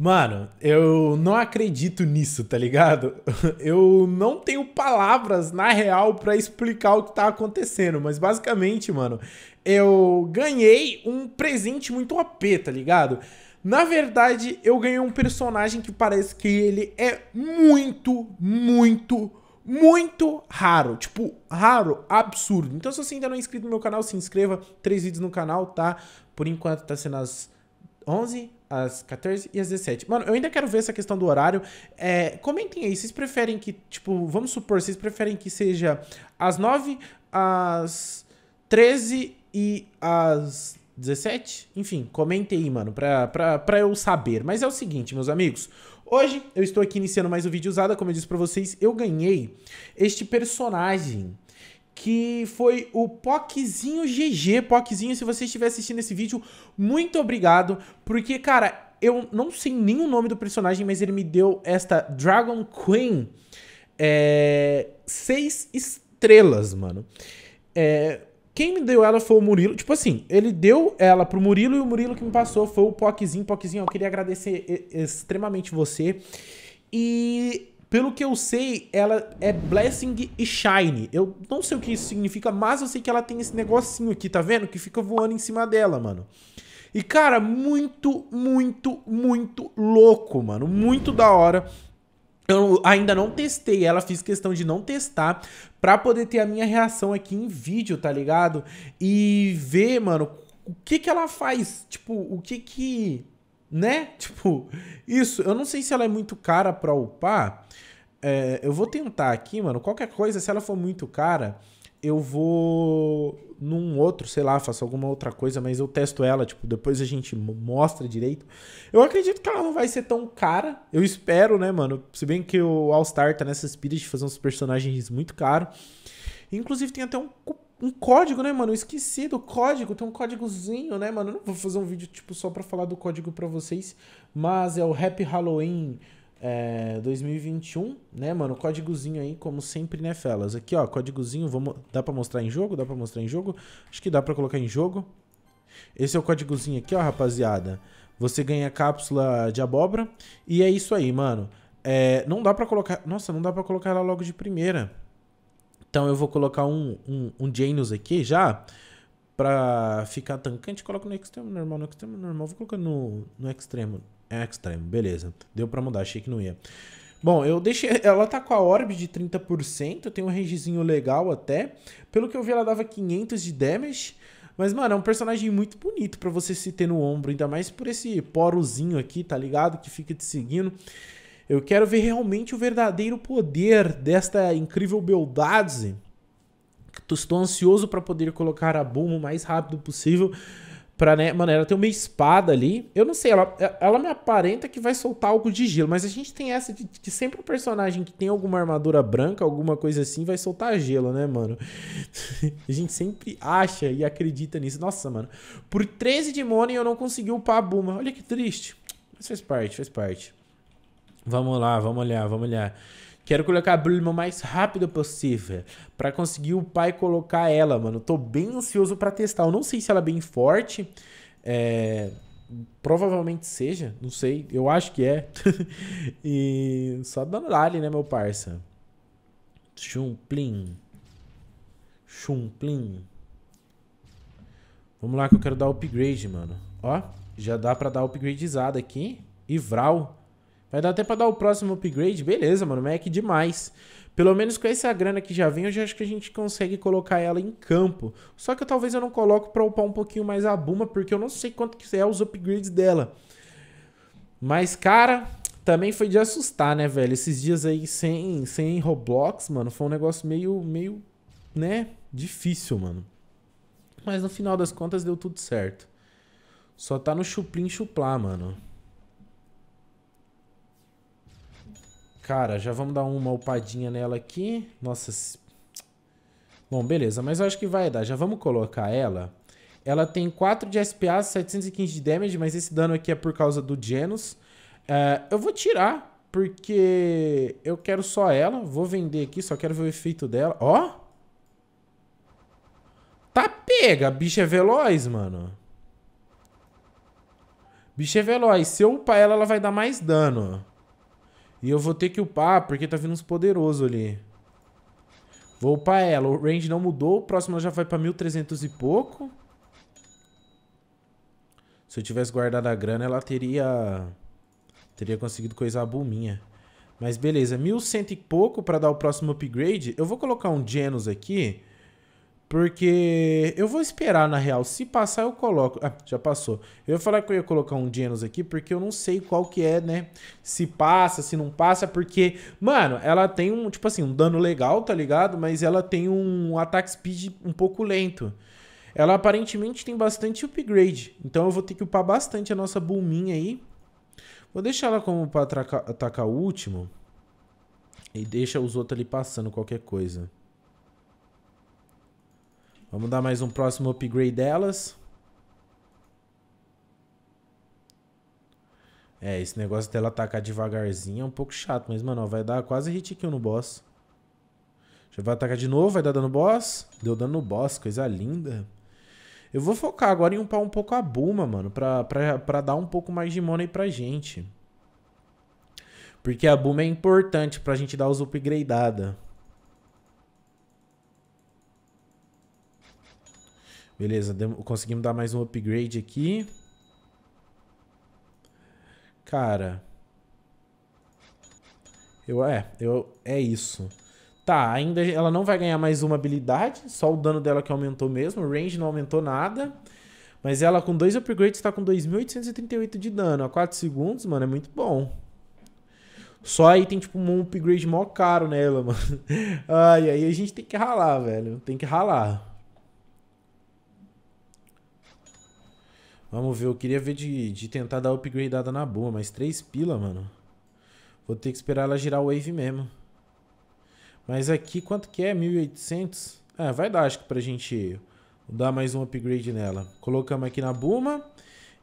Mano, eu não acredito nisso, tá ligado? Eu não tenho palavras, na real, para explicar o que tá acontecendo, mas basicamente, mano, eu ganhei um presente muito OP, tá ligado? Na verdade, eu ganhei um personagem que parece que ele é muito, muito, muito raro. Tipo, raro, absurdo. Então, se você ainda não é inscrito no meu canal, se inscreva. Três vídeos no canal, tá? Por enquanto tá sendo as 11, às 14 e às 17. Mano, eu ainda quero ver essa questão do horário. É, comentem aí, vocês preferem que, tipo, vamos supor, vocês preferem que seja às 9, às 13 e às 17? Enfim, comentem aí, mano, pra, pra, pra eu saber. Mas é o seguinte, meus amigos. Hoje eu estou aqui iniciando mais um vídeo usada, como eu disse pra vocês, eu ganhei este personagem que foi o Poczinho GG. Poczinho, se você estiver assistindo esse vídeo, muito obrigado, porque, cara, eu não sei nem o nome do personagem, mas ele me deu esta Dragon Queen. É, seis estrelas, mano. É, quem me deu ela foi o Murilo. Tipo assim, ele deu ela pro Murilo e o Murilo que me passou foi o Poczinho. Poczinho, eu queria agradecer extremamente você. E pelo que eu sei, ela é Blessing e Shine. Eu não sei o que isso significa, mas eu sei que ela tem esse negocinho aqui, tá vendo? Que fica voando em cima dela, mano. E, cara, muito, muito, muito louco, mano. Muito da hora. Eu ainda não testei ela, fiz questão de não testar pra poder ter a minha reação aqui em vídeo, tá ligado? E ver, mano, o que que ela faz, tipo, o que que né? Tipo, isso. Eu não sei se ela é muito cara pra upar. É, eu vou tentar aqui, mano. Qualquer coisa, se ela for muito cara, eu vou num outro, sei lá, faço alguma outra coisa, mas eu testo ela, tipo, depois a gente mostra direito. Eu acredito que ela não vai ser tão cara. Eu espero, né, mano? Se bem que o All Star tá nessa espírito de fazer uns personagens muito caros. Inclusive tem até um cupom um código, né, mano? Eu esqueci do código, tem um códigozinho, né, mano? não vou fazer um vídeo tipo só para falar do código para vocês, mas é o Happy Halloween é, 2021, né, mano? Códigozinho aí, como sempre, né, felas? Aqui, ó, códigozinho, vamos... dá para mostrar em jogo? Dá para mostrar em jogo? Acho que dá para colocar em jogo. Esse é o códigozinho aqui, ó, rapaziada. Você ganha cápsula de abóbora e é isso aí, mano. É, não dá para colocar, nossa, não dá para colocar ela logo de primeira. Então eu vou colocar um, um, um Janus aqui já pra ficar tancante. Coloco no extremo normal, no extremo normal. Vou colocar no, no extremo. É extremo, beleza. Deu pra mudar, achei que não ia. Bom, eu deixei. Ela tá com a orb de 30%, tem um rangezinho legal até. Pelo que eu vi, ela dava 500 de damage. Mas, mano, é um personagem muito bonito pra você se ter no ombro, ainda mais por esse porozinho aqui, tá ligado? Que fica te seguindo. Eu quero ver realmente o verdadeiro poder desta incrível beldade. Estou ansioso para poder colocar a Boom o mais rápido possível. Pra, né? Mano, ela tem uma espada ali. Eu não sei, ela, ela me aparenta que vai soltar algo de gelo, mas a gente tem essa de que sempre o um personagem que tem alguma armadura branca, alguma coisa assim, vai soltar gelo, né, mano? a gente sempre acha e acredita nisso. Nossa, mano. Por 13 de eu não consegui upar a Buma. Olha que triste. Mas faz parte, faz parte. Vamos lá, vamos olhar, vamos olhar. Quero colocar a Bulma o mais rápido possível. para conseguir o pai colocar ela, mano. Tô bem ansioso para testar. Eu não sei se ela é bem forte. É... Provavelmente seja. Não sei. Eu acho que é. e só dando lale, né, meu parça? Chumplin. Chumplin. Vamos lá que eu quero dar upgrade, mano. Ó, já dá pra dar upgradeizada aqui. E Vral. Vai dar até pra dar o próximo upgrade? Beleza, mano, Mac é demais. Pelo menos com essa grana que já vem, eu já acho que a gente consegue colocar ela em campo. Só que talvez eu não coloque pra upar um pouquinho mais a Buma, porque eu não sei quanto que é os upgrades dela. Mas, cara, também foi de assustar, né, velho? Esses dias aí sem, sem Roblox, mano, foi um negócio meio, meio, né, difícil, mano. Mas no final das contas deu tudo certo. Só tá no chuplim chuplar, mano. Cara, já vamos dar uma upadinha nela aqui. Nossa. Bom, beleza, mas eu acho que vai dar. Já vamos colocar ela. Ela tem 4 de SPA, 715 de damage, mas esse dano aqui é por causa do Genos. Uh, eu vou tirar, porque eu quero só ela. Vou vender aqui, só quero ver o efeito dela. Ó! Tá pega! Bicho é veloz, mano. Bicho é veloz. Se eu upar ela, ela vai dar mais dano. E eu vou ter que upar, porque tá vindo uns poderosos ali. Vou upar ela. O range não mudou. O próximo já vai pra 1.300 e pouco. Se eu tivesse guardado a grana, ela teria... Teria conseguido coisar a bulminha. Mas beleza, 1.100 e pouco pra dar o próximo upgrade. Eu vou colocar um Genos aqui... Porque eu vou esperar, na real. Se passar, eu coloco. Ah, já passou. Eu ia falar que eu ia colocar um Genos aqui, porque eu não sei qual que é, né? Se passa, se não passa, porque... Mano, ela tem um, tipo assim, um dano legal, tá ligado? Mas ela tem um ataque speed um pouco lento. Ela aparentemente tem bastante upgrade. Então eu vou ter que upar bastante a nossa Bulminha aí. Vou deixar ela como pra atacar o último. E deixa os outros ali passando qualquer coisa. Vamos dar mais um próximo upgrade delas. É, esse negócio dela atacar devagarzinho é um pouco chato, mas, mano, ó, vai dar quase hit kill no boss. Já vai atacar de novo, vai dar dano no boss. Deu dano no boss, coisa linda. Eu vou focar agora em upar um pouco a Buma, mano, pra, pra, pra dar um pouco mais de money pra gente. Porque a Buma é importante pra gente dar os upgradeada. Beleza, conseguimos dar mais um upgrade aqui. Cara. Eu, é, eu, é isso. Tá, ainda ela não vai ganhar mais uma habilidade, só o dano dela que aumentou mesmo, o range não aumentou nada. Mas ela com dois upgrades tá com 2.838 de dano a 4 segundos, mano, é muito bom. Só aí tem, tipo, um upgrade mó caro nela, mano. Ai, aí a gente tem que ralar, velho. Tem que ralar. Vamos ver, eu queria ver de, de tentar dar upgradeada na boa, mas 3 pila, mano. Vou ter que esperar ela girar o wave mesmo. Mas aqui, quanto que é? 1.800? É, vai dar, acho que pra gente dar mais um upgrade nela. Colocamos aqui na Buma.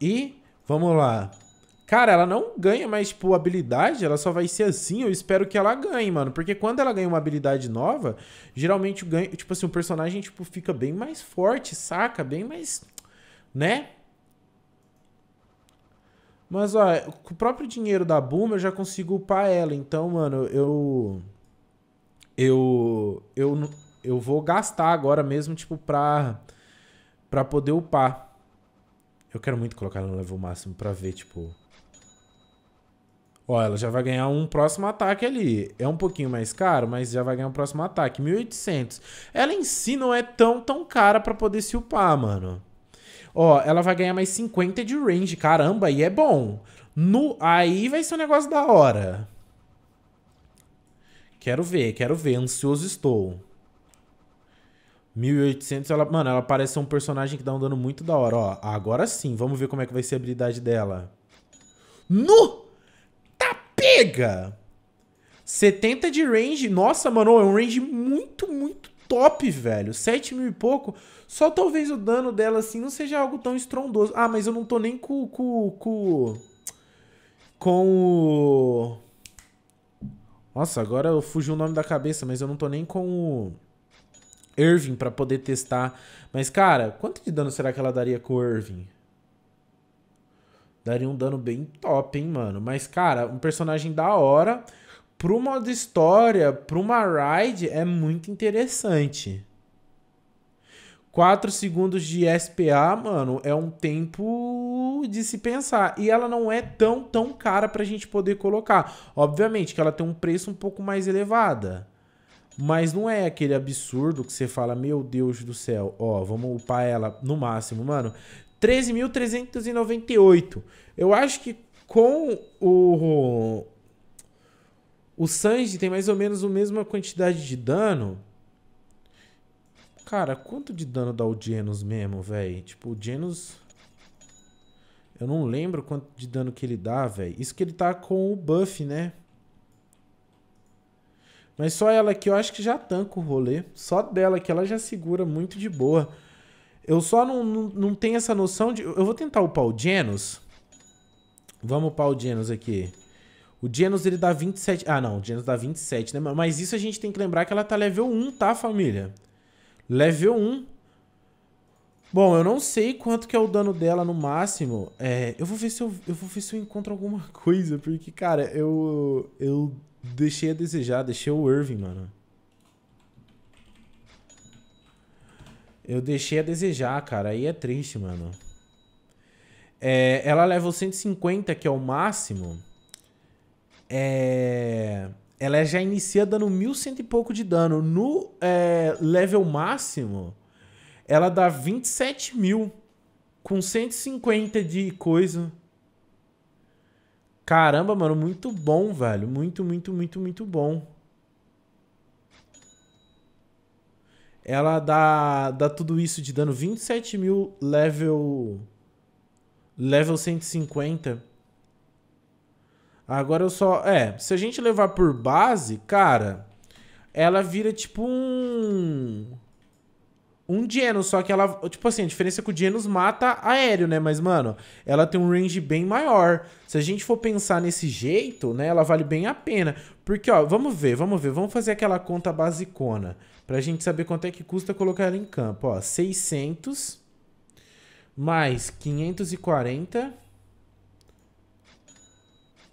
E vamos lá. Cara, ela não ganha mais, tipo, habilidade, ela só vai ser assim, eu espero que ela ganhe, mano. Porque quando ela ganha uma habilidade nova, geralmente, ganho, tipo assim, o personagem, tipo, fica bem mais forte, saca? Bem mais, né? Mas, ó, com o próprio dinheiro da Buma eu já consigo upar ela. Então, mano, eu. Eu. Eu, eu vou gastar agora mesmo, tipo, pra. Pra poder upar. Eu quero muito colocar ela no level máximo pra ver, tipo. Ó, ela já vai ganhar um próximo ataque ali. É um pouquinho mais caro, mas já vai ganhar um próximo ataque. 1.800. Ela em si não é tão, tão cara pra poder se upar, mano. Ó, ela vai ganhar mais 50 de range. Caramba, aí é bom. No, aí vai ser um negócio da hora. Quero ver, quero ver. Ansioso estou. 1800, ela, mano, ela parece um personagem que dá tá um dano muito da hora. Ó, agora sim. Vamos ver como é que vai ser a habilidade dela. No! Tá pega! 70 de range. Nossa, mano, é um range muito, muito top, velho. 7 mil e pouco. Só talvez o dano dela, assim, não seja algo tão estrondoso. Ah, mas eu não tô nem com... Com, com, com o... Nossa, agora eu fugi o nome da cabeça, mas eu não tô nem com o... Irving pra poder testar. Mas, cara, quanto de dano será que ela daria com o Irving? Daria um dano bem top, hein, mano. Mas, cara, um personagem da hora para o modo história, para uma ride, é muito interessante. 4 segundos de SPA, mano, é um tempo de se pensar. E ela não é tão, tão cara pra gente poder colocar. Obviamente que ela tem um preço um pouco mais elevada. Mas não é aquele absurdo que você fala, meu Deus do céu, ó, vamos upar ela no máximo, mano. 13.398. Eu acho que com o, o Sanji tem mais ou menos a mesma quantidade de dano. Cara, quanto de dano dá o Genos mesmo, velho? Tipo, o Genos... Eu não lembro quanto de dano que ele dá, velho. Isso que ele tá com o buff, né? Mas só ela aqui eu acho que já tanca o rolê. Só dela que ela já segura muito de boa. Eu só não, não, não tenho essa noção de... Eu vou tentar upar o Genos. Vamos upar o Genos aqui. O Genos ele dá 27... Ah, não. O Genos dá 27, né? Mas isso a gente tem que lembrar que ela tá level 1, tá, família? Level 1. Bom, eu não sei quanto que é o dano dela no máximo. É, eu, vou ver se eu, eu vou ver se eu encontro alguma coisa, porque, cara, eu, eu deixei a desejar, deixei o Irving, mano. Eu deixei a desejar, cara. Aí é triste, mano. É, ela level 150, que é o máximo. É... Ela é já inicia dando mil cento e pouco de dano. No é, level máximo, ela dá 27 mil. Com 150 de coisa. Caramba, mano, muito bom, velho. Muito, muito, muito, muito bom. Ela dá, dá tudo isso de dano 27 mil level. Level 150. Agora eu só. É, se a gente levar por base, cara, ela vira tipo um. Um Genos, só que ela. Tipo assim, a diferença é que o Genos mata aéreo, né? Mas, mano, ela tem um range bem maior. Se a gente for pensar nesse jeito, né? Ela vale bem a pena. Porque, ó, vamos ver, vamos ver. Vamos fazer aquela conta basicona. Pra gente saber quanto é que custa colocar ela em campo. Ó, 600 mais 540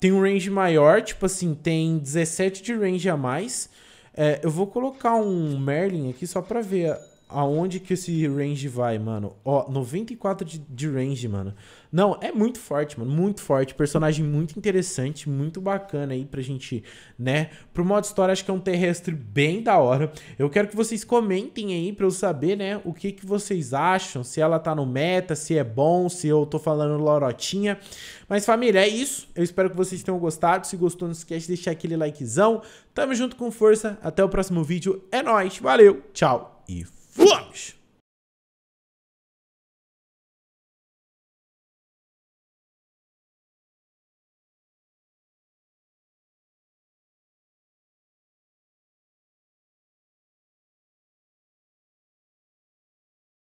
Tem um range maior, tipo assim, tem 17 de range a mais. É, eu vou colocar um Merlin aqui só pra ver aonde que esse range vai, mano? Ó, 94 de, de range, mano. Não, é muito forte, mano. Muito forte. Personagem muito interessante, muito bacana aí pra gente, né? Pro modo história, acho que é um terrestre bem da hora. Eu quero que vocês comentem aí pra eu saber, né? O que que vocês acham. Se ela tá no meta, se é bom, se eu tô falando lorotinha. Mas, família, é isso. Eu espero que vocês tenham gostado. Se gostou, não esquece de deixar aquele likezão. Tamo junto com força. Até o próximo vídeo. É nóis. Valeu. Tchau. E